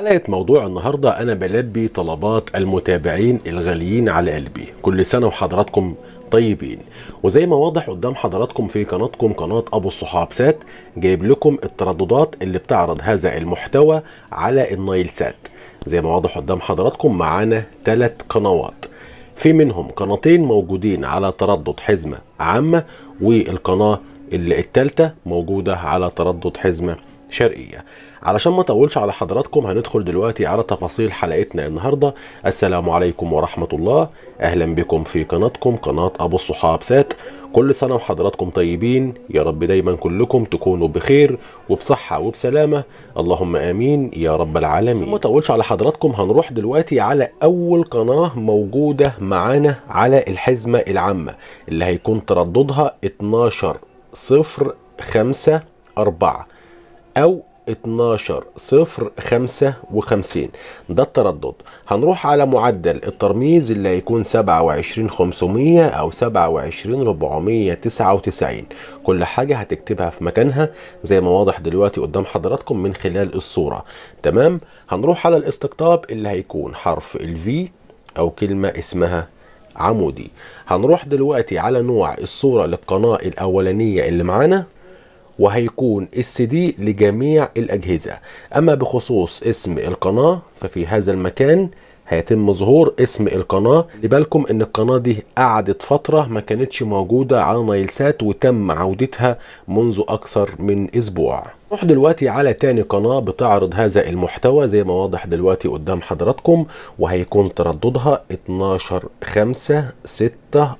حلقة موضوع النهاردة أنا بلبي طلبات المتابعين الغاليين على قلبي كل سنة وحضراتكم طيبين وزي ما واضح قدام حضراتكم في قناتكم قناة أبو الصحاب سات جايب لكم الترددات اللي بتعرض هذا المحتوى على النايل سات زي ما واضح قدام حضراتكم معانا ثلاث قنوات في منهم قناتين موجودين على تردد حزمة عامة والقناة الثالثة موجودة على تردد حزمة شرقية علشان ما طولش على حضراتكم هندخل دلوقتي على تفاصيل حلقتنا النهاردة السلام عليكم ورحمة الله اهلا بكم في قناتكم قناة ابو الصحاب سات كل سنة وحضراتكم طيبين يا رب دايما كلكم تكونوا بخير وبصحة وبسلامة اللهم امين يا رب العالمين ما طولش على حضراتكم هنروح دلوقتي على اول قناة موجودة معانا على الحزمة العامة اللي هيكون ترددها 12 صفر خمسة أربعة او 12 صفر 55 ده التردد هنروح على معدل الترميز اللي هيكون 27 500 او 27 499 كل حاجة هتكتبها في مكانها زي ما واضح دلوقتي قدام حضراتكم من خلال الصورة تمام هنروح على الاستقطاب اللي هيكون حرف الفي او كلمة اسمها عمودي هنروح دلوقتي على نوع الصورة للقناة الاولانية اللي معانا وهيكون السي دي لجميع الأجهزة أما بخصوص اسم القناة ففي هذا المكان هيتم ظهور اسم القناة لبالكم ان القناة دي قعدت فترة ما كانتش موجودة على نايلسات وتم عودتها منذ اكثر من اسبوع نروح دلوقتي على تاني قناة بتعرض هذا المحتوى زي ما واضح دلوقتي قدام حضراتكم وهيكون ترددها 12 5 6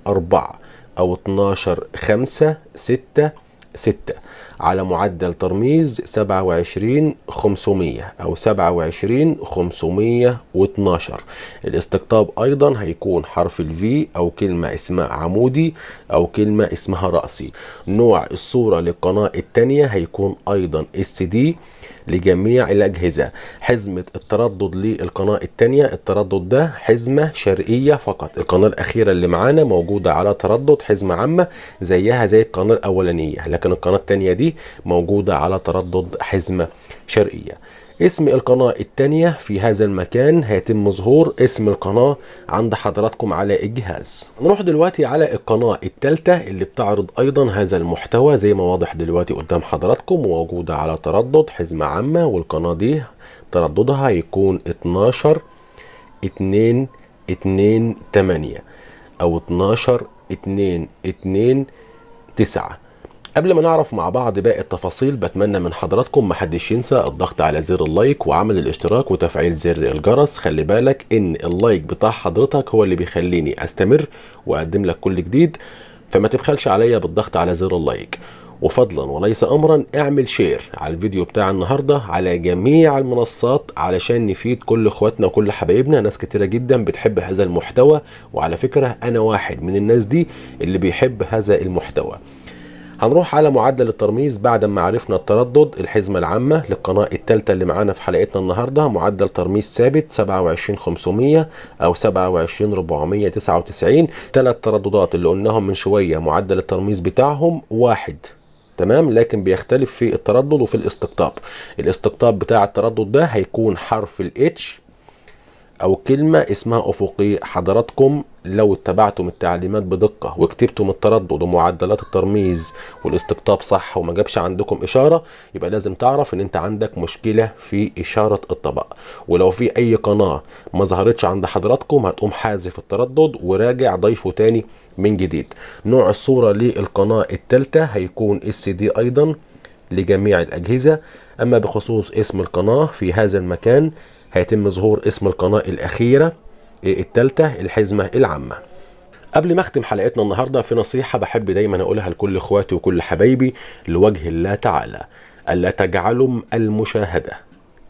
4 او 12 5 6 6 على معدل ترميز 27500 أو 27512 الاستقطاب أيضا هيكون حرف الفي أو كلمة اسمها عمودي أو كلمة اسمها رأسي نوع الصورة للقناة الثانية هيكون أيضا اس دي لجميع الأجهزة حزمة التردد للقناة الثانية التردد ده حزمة شرقية فقط القناة الأخيرة اللي معانا موجودة على تردد حزمة عامة زيها زي القناة الأولانية لكن القناة الثانية دي موجودة على تردد حزمة شرقية اسم القناة التانية في هذا المكان هيتم ظهور اسم القناة عند حضراتكم على الجهاز نروح دلوقتي على القناة التالتة اللي بتعرض ايضا هذا المحتوى زي ما واضح دلوقتي قدام حضراتكم موجودة على تردد حزمة عامة والقناة دي ترددها هيكون 12 2 2 8 او 12 2 2 9 قبل ما نعرف مع بعض باقي التفاصيل بتمنى من حضراتكم محدش ينسى الضغط على زر اللايك وعمل الاشتراك وتفعيل زر الجرس خلي بالك ان اللايك بتاع حضرتك هو اللي بيخليني استمر واقدم لك كل جديد فما تبخلش عليا بالضغط على زر اللايك وفضلا وليس امرا اعمل شير على الفيديو بتاع النهارده على جميع المنصات علشان نفيد كل اخواتنا وكل حبايبنا ناس كتيره جدا بتحب هذا المحتوى وعلى فكره انا واحد من الناس دي اللي بيحب هذا المحتوى هنروح على معدل الترميز بعد ما عرفنا التردد الحزمة العامة للقناة الثالثة اللي معانا في حلقتنا النهاردة معدل ترميز ثابت 27500 أو 27499 ثلاث ترددات اللي قلناهم من شوية معدل الترميز بتاعهم واحد تمام لكن بيختلف في التردد وفي الاستقطاب الاستقطاب بتاع التردد ده هيكون حرف الاتش او كلمه اسمها افقي حضراتكم لو اتبعتم التعليمات بدقه وكتبتم التردد ومعدلات الترميز والاستقطاب صح وما جابش عندكم اشاره يبقى لازم تعرف ان انت عندك مشكله في اشاره الطبق ولو في اي قناه ما ظهرتش عند حضراتكم هتقوم حازف التردد وراجع ضيفه تاني من جديد نوع الصوره للقناه الثالثه هيكون اس دي ايضا لجميع الاجهزه أما بخصوص اسم القناة في هذا المكان هيتم ظهور اسم القناة الأخيرة إيه، الثالثة الحزمة العامة قبل ما اختم حلقتنا النهارده في نصيحه بحب دايما اقولها لكل اخواتي وكل حبايبي لوجه الله تعالى الا تجعلوا المشاهده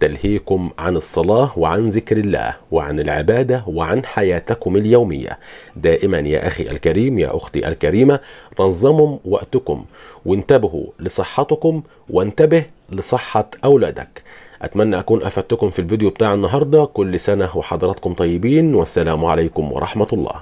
تلهيكم عن الصلاة وعن ذكر الله وعن العبادة وعن حياتكم اليومية دائما يا أخي الكريم يا أختي الكريمة نظموا وقتكم وانتبهوا لصحتكم وانتبه لصحة أولادك أتمنى أكون أفدتكم في الفيديو بتاع النهاردة كل سنة وحضراتكم طيبين والسلام عليكم ورحمة الله